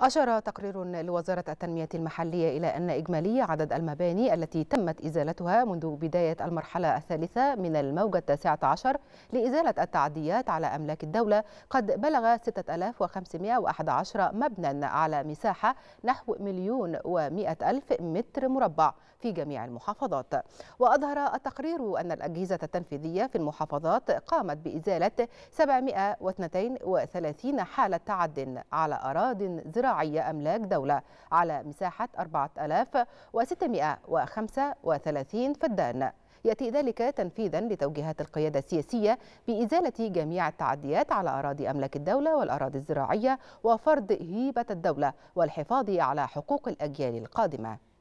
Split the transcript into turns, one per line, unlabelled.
أشار تقرير لوزارة التنمية المحلية إلى أن إجمالي عدد المباني التي تمت إزالتها منذ بداية المرحلة الثالثة من الموجة التاسعة عشر لإزالة التعديات على أملاك الدولة قد بلغ 6511 مبنى على مساحة نحو مليون ومئة ألف متر مربع في جميع المحافظات وأظهر التقرير أن الأجهزة التنفيذية في المحافظات قامت بإزالة 732 حالة تعد على أراضٍ زراعية زراعي أملاك دولة على مساحة 4635 فدان يأتي ذلك تنفيذا لتوجيهات القيادة السياسية بإزالة جميع التعديات على أراضي أملاك الدولة والأراضي الزراعية وفرض هيبة الدولة والحفاظ على حقوق الأجيال القادمة